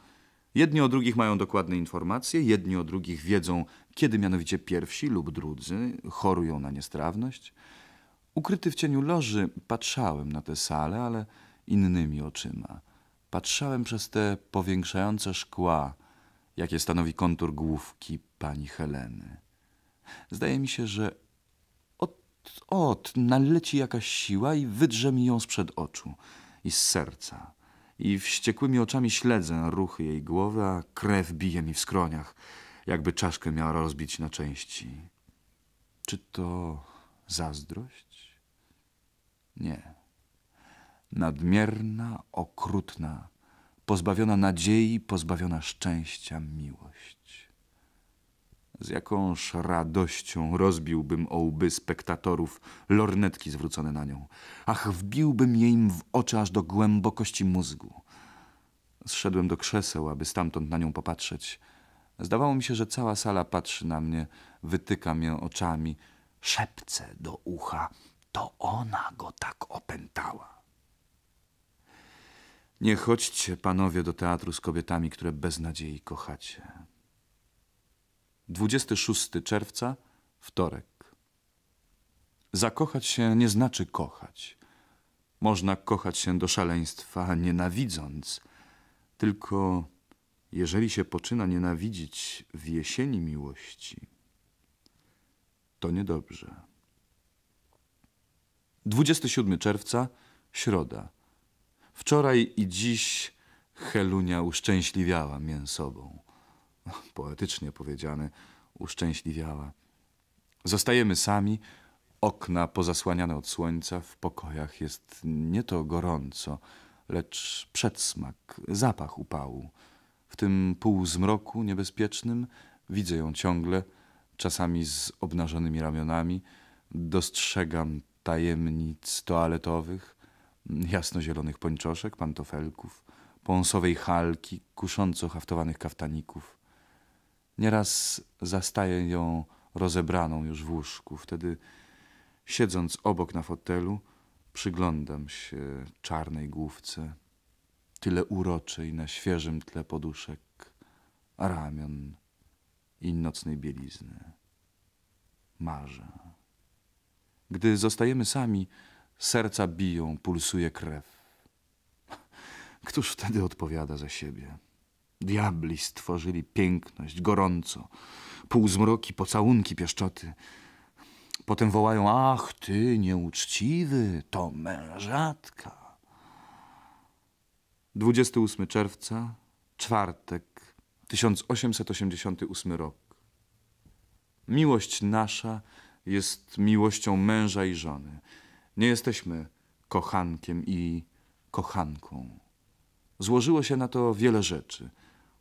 Jedni o drugich mają dokładne informacje, jedni o drugich wiedzą, kiedy mianowicie pierwsi lub drudzy chorują na niestrawność. Ukryty w cieniu loży patrzałem na tę salę, ale innymi oczyma. Patrzałem przez te powiększające szkła, jakie stanowi kontur główki pani Heleny. Zdaje mi się, że od, od naleci jakaś siła i wydrze mi ją sprzed oczu i z serca. I wściekłymi oczami śledzę ruchy jej głowy, a krew bije mi w skroniach, jakby czaszkę miała rozbić na części. Czy to zazdrość? Nie. Nadmierna, okrutna, pozbawiona nadziei, pozbawiona szczęścia miłość z jakąż radością rozbiłbym o łby spektatorów lornetki zwrócone na nią. Ach, wbiłbym je im w oczy aż do głębokości mózgu. Zszedłem do krzeseł, aby stamtąd na nią popatrzeć. Zdawało mi się, że cała sala patrzy na mnie, wytyka mnie oczami, szepce do ucha. To ona go tak opętała. Nie chodźcie, panowie, do teatru z kobietami, które bez nadziei kochacie. 26 czerwca, wtorek. Zakochać się nie znaczy kochać. Można kochać się do szaleństwa, nienawidząc. Tylko jeżeli się poczyna nienawidzić w jesieni miłości, to niedobrze. 27 czerwca, środa. Wczoraj i dziś Helunia uszczęśliwiała mię sobą poetycznie powiedziane, uszczęśliwiała. Zostajemy sami, okna pozasłaniane od słońca, w pokojach jest nie to gorąco, lecz przedsmak, zapach upału. W tym półzmroku niebezpiecznym widzę ją ciągle, czasami z obnażonymi ramionami, dostrzegam tajemnic toaletowych, jasnozielonych pończoszek, pantofelków, pąsowej halki, kusząco haftowanych kaftaników. Nieraz zastaję ją rozebraną już w łóżku. Wtedy, siedząc obok na fotelu, przyglądam się czarnej główce, tyle uroczej na świeżym tle poduszek, ramion i nocnej bielizny. Marzę. Gdy zostajemy sami, serca biją, pulsuje krew. Któż wtedy odpowiada za siebie? Diabli stworzyli piękność, gorąco, półzmroki, pocałunki, pieszczoty. Potem wołają, ach ty nieuczciwy, to mężatka. 28 czerwca, czwartek, 1888 rok. Miłość nasza jest miłością męża i żony. Nie jesteśmy kochankiem i kochanką. Złożyło się na to wiele rzeczy –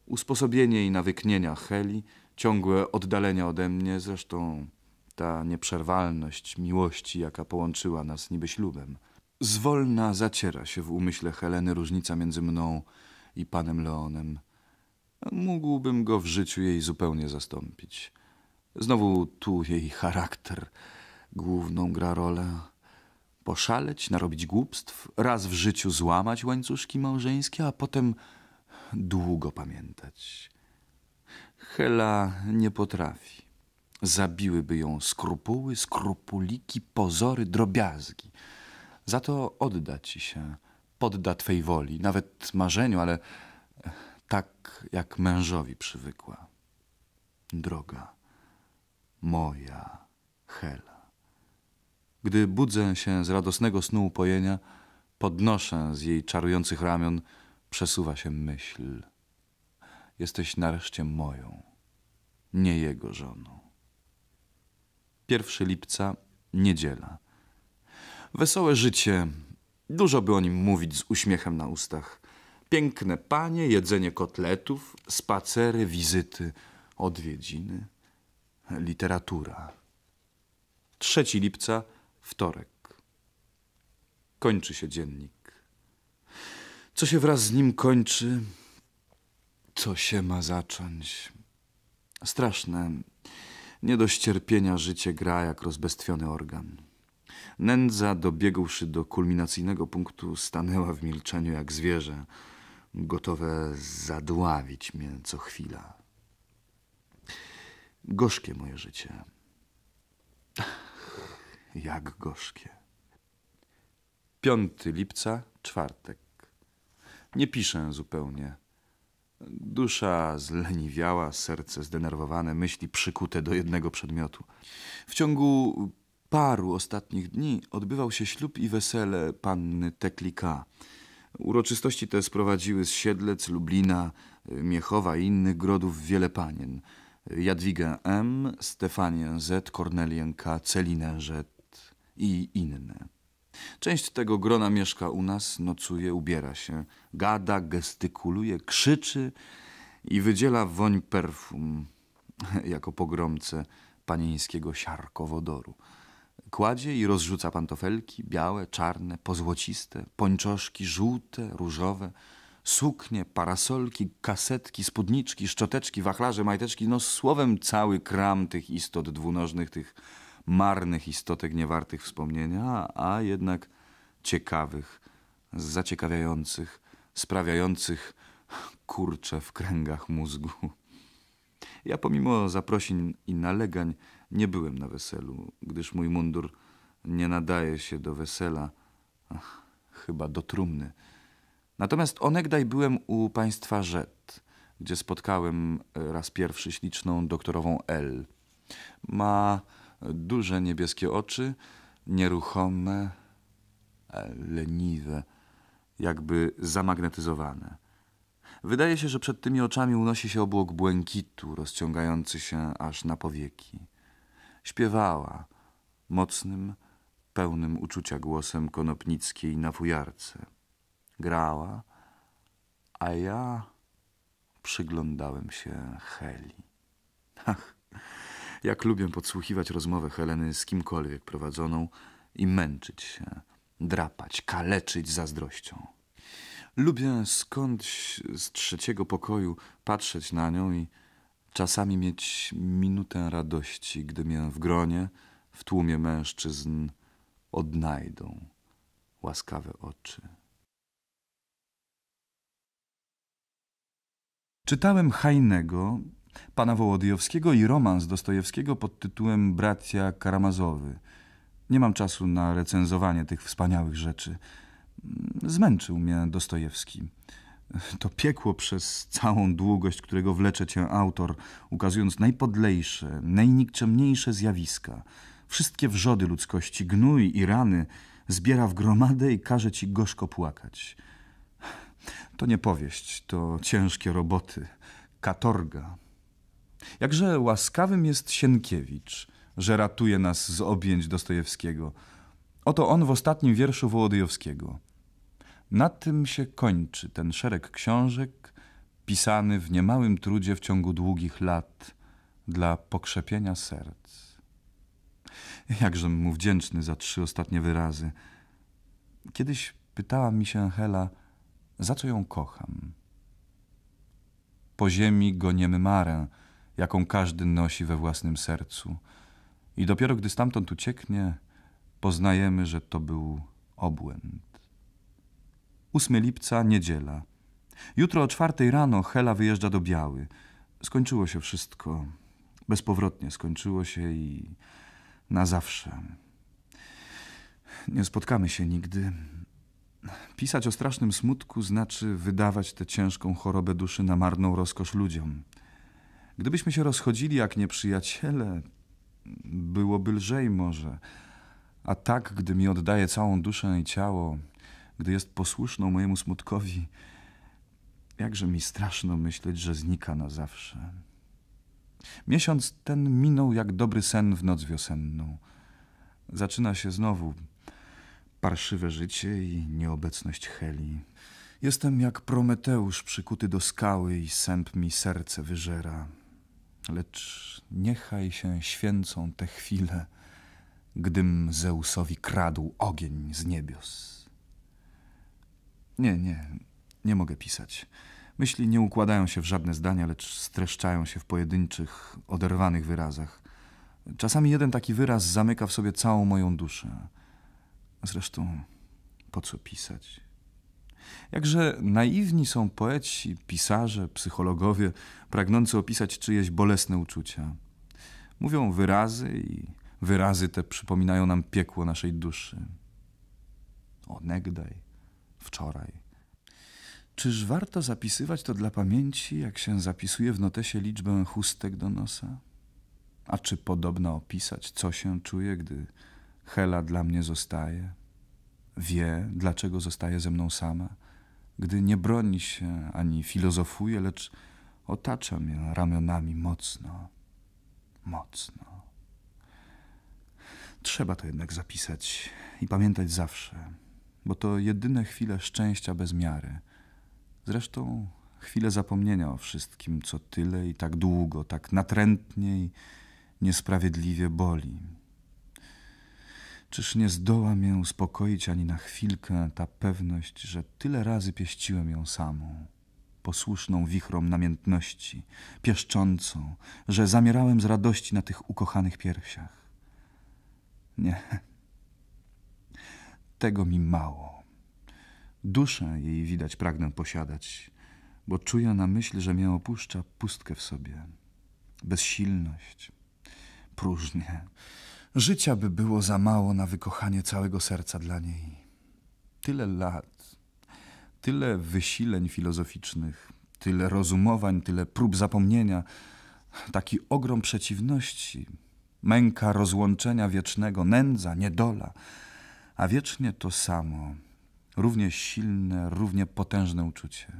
Usposobienie i nawyknienia Heli, ciągłe oddalenia ode mnie, zresztą ta nieprzerwalność miłości, jaka połączyła nas niby ślubem. Zwolna zaciera się w umyśle Heleny różnica między mną i panem Leonem. Mógłbym go w życiu jej zupełnie zastąpić. Znowu tu jej charakter główną gra rolę. Poszaleć, narobić głupstw, raz w życiu złamać łańcuszki małżeńskie, a potem długo pamiętać. Hela nie potrafi. Zabiłyby ją skrupuły, skrupuliki, pozory, drobiazgi. Za to odda ci się, podda twej woli, nawet marzeniu, ale tak jak mężowi przywykła. Droga, moja Hela. Gdy budzę się z radosnego snu upojenia, podnoszę z jej czarujących ramion – przesuwa się myśl. Jesteś nareszcie moją, nie jego żoną. 1 lipca, niedziela. Wesołe życie. Dużo by o nim mówić z uśmiechem na ustach. Piękne panie, jedzenie kotletów, spacery, wizyty, odwiedziny, literatura. 3 lipca, wtorek. Kończy się dziennik co się wraz z nim kończy, co się ma zacząć. Straszne, nie do ścierpienia życie gra jak rozbestwiony organ. Nędza, dobiegłszy do kulminacyjnego punktu, stanęła w milczeniu jak zwierzę, gotowe zadławić mnie co chwila. Gorzkie moje życie. [LAUGHS] Jak gorzkie. 5 lipca, czwartek. Nie piszę zupełnie. Dusza zleniwiała, serce zdenerwowane, myśli przykute do jednego przedmiotu. W ciągu paru ostatnich dni odbywał się ślub i wesele panny Teklika. Uroczystości te sprowadziły z Siedlec, Lublina, Miechowa i innych grodów wiele panien. Jadwigę M., Stefanię Z., Kornelię K., Celinę Z. i inne. Część tego grona mieszka u nas, nocuje, ubiera się, gada, gestykuluje, krzyczy i wydziela woń perfum [LAUGHS] jako pogromce panieńskiego siarkowodoru. Kładzie i rozrzuca pantofelki białe, czarne, pozłociste, pończoszki żółte, różowe, suknie, parasolki, kasetki, spódniczki, szczoteczki, wachlarze, majteczki, no słowem cały kram tych istot dwunożnych, tych marnych istotek niewartych wspomnienia, a jednak ciekawych, zaciekawiających, sprawiających kurcze w kręgach mózgu. Ja pomimo zaprosin i nalegań nie byłem na weselu, gdyż mój mundur nie nadaje się do wesela, ach, chyba do trumny. Natomiast onegdaj byłem u państwa Rzet, gdzie spotkałem e, raz pierwszy śliczną doktorową L. Ma duże niebieskie oczy, nieruchome, e, leniwe, jakby zamagnetyzowane. Wydaje się, że przed tymi oczami unosi się obłok błękitu, rozciągający się aż na powieki. Śpiewała mocnym, pełnym uczucia głosem konopnickiej na fujarce. Grała, a ja przyglądałem się Heli. Ach, jak lubię podsłuchiwać rozmowę Heleny z kimkolwiek prowadzoną i męczyć się, drapać, kaleczyć zazdrością. Lubię skądś z trzeciego pokoju patrzeć na nią i czasami mieć minutę radości, gdy mię w gronie, w tłumie mężczyzn odnajdą łaskawe oczy. Czytałem Hajnego pana Wołodyjowskiego i romans Dostojewskiego pod tytułem Bracia Karamazowy. Nie mam czasu na recenzowanie tych wspaniałych rzeczy. Zmęczył mnie Dostojewski. To piekło przez całą długość, którego wlecze cię autor, ukazując najpodlejsze, najnikczemniejsze zjawiska. Wszystkie wrzody ludzkości, gnój i rany zbiera w gromadę i każe ci gorzko płakać. To nie powieść, to ciężkie roboty, katorga. Jakże łaskawym jest Sienkiewicz, że ratuje nas z objęć Dostojewskiego. Oto on w ostatnim wierszu Wołodyjowskiego. Na tym się kończy ten szereg książek, pisany w niemałym trudzie w ciągu długich lat dla pokrzepienia serc. Jakże mu wdzięczny za trzy ostatnie wyrazy. Kiedyś pytała mi się Hela, za co ją kocham. Po ziemi goniemy marę, jaką każdy nosi we własnym sercu. I dopiero gdy stamtąd ucieknie, poznajemy, że to był obłęd. 8 lipca, niedziela. Jutro o czwartej rano Hela wyjeżdża do Biały. Skończyło się wszystko. Bezpowrotnie skończyło się i na zawsze. Nie spotkamy się nigdy. Pisać o strasznym smutku znaczy wydawać tę ciężką chorobę duszy na marną rozkosz ludziom. Gdybyśmy się rozchodzili jak nieprzyjaciele, byłoby lżej może. A tak, gdy mi oddaje całą duszę i ciało, gdy jest posłuszną mojemu smutkowi, jakże mi straszno myśleć, że znika na zawsze. Miesiąc ten minął jak dobry sen w noc wiosenną. Zaczyna się znowu parszywe życie i nieobecność Heli. Jestem jak Prometeusz przykuty do skały i sęp mi serce wyżera lecz niechaj się święcą te chwile, gdym Zeusowi kradł ogień z niebios. Nie, nie, nie mogę pisać. Myśli nie układają się w żadne zdania, lecz streszczają się w pojedynczych, oderwanych wyrazach. Czasami jeden taki wyraz zamyka w sobie całą moją duszę. Zresztą, po co pisać? Jakże naiwni są poeci, pisarze, psychologowie, pragnący opisać czyjeś bolesne uczucia. Mówią wyrazy i wyrazy te przypominają nam piekło naszej duszy. Onegdaj, wczoraj. Czyż warto zapisywać to dla pamięci, jak się zapisuje w notesie liczbę chustek do nosa? A czy podobno opisać, co się czuje, gdy Hela dla mnie zostaje? wie, dlaczego zostaje ze mną sama, gdy nie broni się ani filozofuje, lecz otacza mnie ramionami mocno, mocno. Trzeba to jednak zapisać i pamiętać zawsze, bo to jedyne chwile szczęścia bez miary. Zresztą chwile zapomnienia o wszystkim, co tyle i tak długo, tak natrętnie i niesprawiedliwie boli. Czyż nie zdoła mię uspokoić ani na chwilkę ta pewność, że tyle razy pieściłem ją samą, posłuszną wichrom namiętności, pieszczącą, że zamierałem z radości na tych ukochanych piersiach? Nie, tego mi mało. Duszę jej widać pragnę posiadać, bo czuję na myśl, że mię opuszcza pustkę w sobie, bezsilność, próżnię. Życia by było za mało na wykochanie całego serca dla niej. Tyle lat, tyle wysileń filozoficznych, tyle rozumowań, tyle prób zapomnienia, taki ogrom przeciwności, męka rozłączenia wiecznego, nędza, niedola, a wiecznie to samo, równie silne, równie potężne uczucie.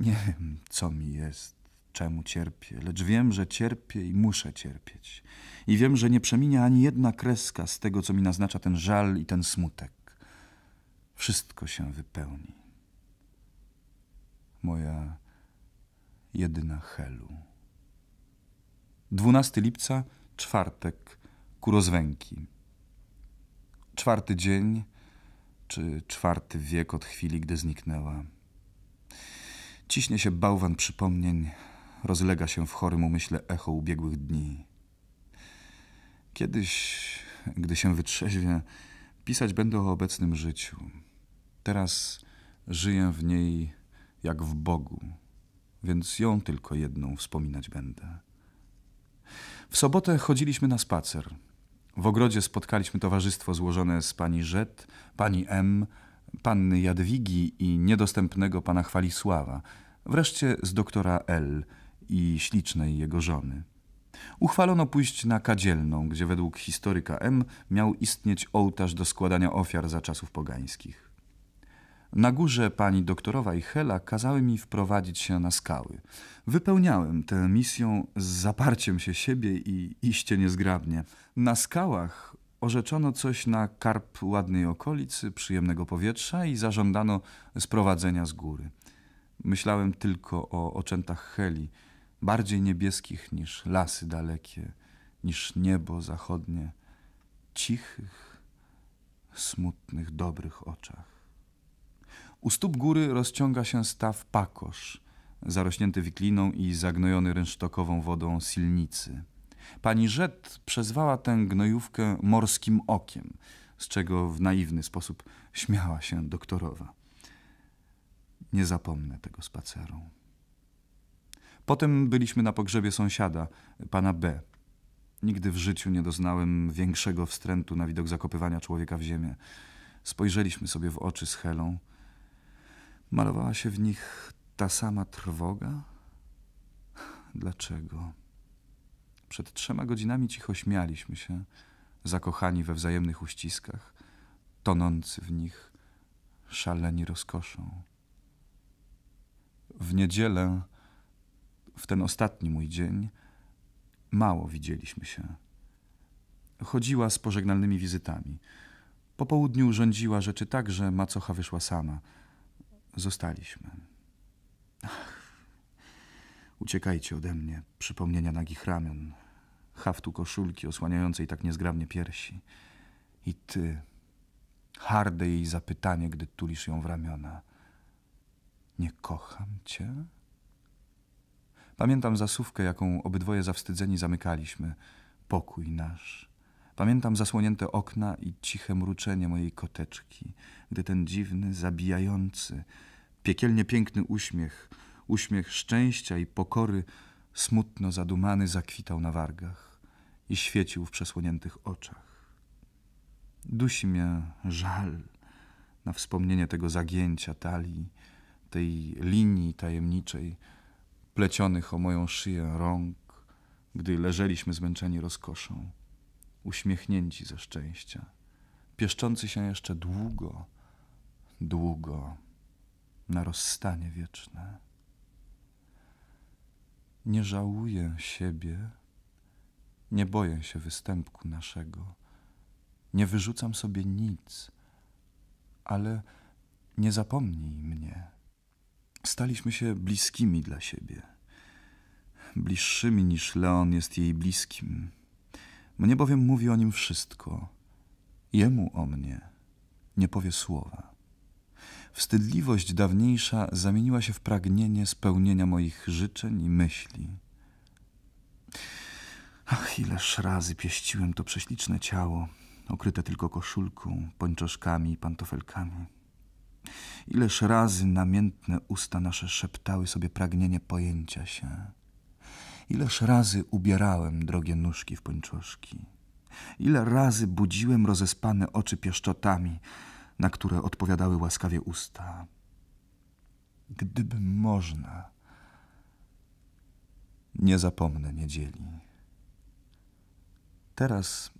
Nie wiem, co mi jest czemu cierpię, lecz wiem, że cierpię i muszę cierpieć. I wiem, że nie przeminie ani jedna kreska z tego, co mi naznacza ten żal i ten smutek. Wszystko się wypełni. Moja jedyna Helu. 12 lipca, czwartek, ku rozwęki. Czwarty dzień, czy czwarty wiek od chwili, gdy zniknęła. Ciśnie się bałwan przypomnień, rozlega się w chorym umyśle echo ubiegłych dni. Kiedyś, gdy się wytrzeźwię, pisać będę o obecnym życiu. Teraz żyję w niej jak w Bogu, więc ją tylko jedną wspominać będę. W sobotę chodziliśmy na spacer. W ogrodzie spotkaliśmy towarzystwo złożone z pani Rzet, pani M., panny Jadwigi i niedostępnego pana Chwalisława, wreszcie z doktora L., i ślicznej jego żony. Uchwalono pójść na Kadzielną, gdzie według historyka M miał istnieć ołtarz do składania ofiar za czasów pogańskich. Na górze pani doktorowa i Hela kazały mi wprowadzić się na skały. Wypełniałem tę misję z zaparciem się siebie i iście niezgrabnie. Na skałach orzeczono coś na karp ładnej okolicy, przyjemnego powietrza i zażądano sprowadzenia z góry. Myślałem tylko o oczętach Heli – bardziej niebieskich niż lasy dalekie, niż niebo zachodnie, cichych, smutnych, dobrych oczach. U stóp góry rozciąga się staw pakosz, zarośnięty wikliną i zagnojony rynsztokową wodą silnicy. Pani Rzet przezwała tę gnojówkę morskim okiem, z czego w naiwny sposób śmiała się doktorowa. Nie zapomnę tego spaceru. Potem byliśmy na pogrzebie sąsiada, pana B. Nigdy w życiu nie doznałem większego wstrętu na widok zakopywania człowieka w ziemię. Spojrzeliśmy sobie w oczy z Helą. Malowała się w nich ta sama trwoga? Dlaczego? Przed trzema godzinami cicho śmialiśmy się, zakochani we wzajemnych uściskach, tonący w nich, szaleni rozkoszą. W niedzielę w ten ostatni mój dzień mało widzieliśmy się. Chodziła z pożegnalnymi wizytami. Po południu urządziła rzeczy tak, że macocha wyszła sama. Zostaliśmy. Ach, uciekajcie ode mnie, przypomnienia nagich ramion, haftu koszulki osłaniającej tak niezgrabnie piersi. I ty, harde jej zapytanie, gdy tulisz ją w ramiona. Nie kocham cię? Pamiętam zasówkę, jaką obydwoje zawstydzeni zamykaliśmy. Pokój nasz. Pamiętam zasłonięte okna i ciche mruczenie mojej koteczki, gdy ten dziwny, zabijający, piekielnie piękny uśmiech, uśmiech szczęścia i pokory, smutno zadumany, zakwitał na wargach i świecił w przesłoniętych oczach. Dusi mnie żal na wspomnienie tego zagięcia talii, tej linii tajemniczej, plecionych o moją szyję rąk, gdy leżeliśmy zmęczeni rozkoszą, uśmiechnięci ze szczęścia, pieszczący się jeszcze długo, długo na rozstanie wieczne. Nie żałuję siebie, nie boję się występku naszego, nie wyrzucam sobie nic, ale nie zapomnij mnie. Staliśmy się bliskimi dla siebie. Bliższymi niż Leon jest jej bliskim. Mnie bowiem mówi o nim wszystko. Jemu o mnie nie powie słowa. Wstydliwość dawniejsza zamieniła się w pragnienie spełnienia moich życzeń i myśli. Ach, ileż razy pieściłem to prześliczne ciało, okryte tylko koszulką, pończoszkami i pantofelkami. Ileż razy namiętne usta nasze szeptały sobie pragnienie pojęcia się. Ileż razy ubierałem drogie nóżki w pończoszki. Ile razy budziłem rozespane oczy pieszczotami, na które odpowiadały łaskawie usta. Gdyby można, nie zapomnę niedzieli. Teraz,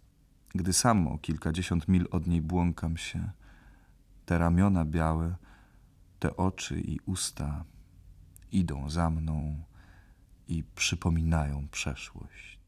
gdy samo kilkadziesiąt mil od niej błąkam się, te ramiona białe, te oczy i usta idą za mną i przypominają przeszłość.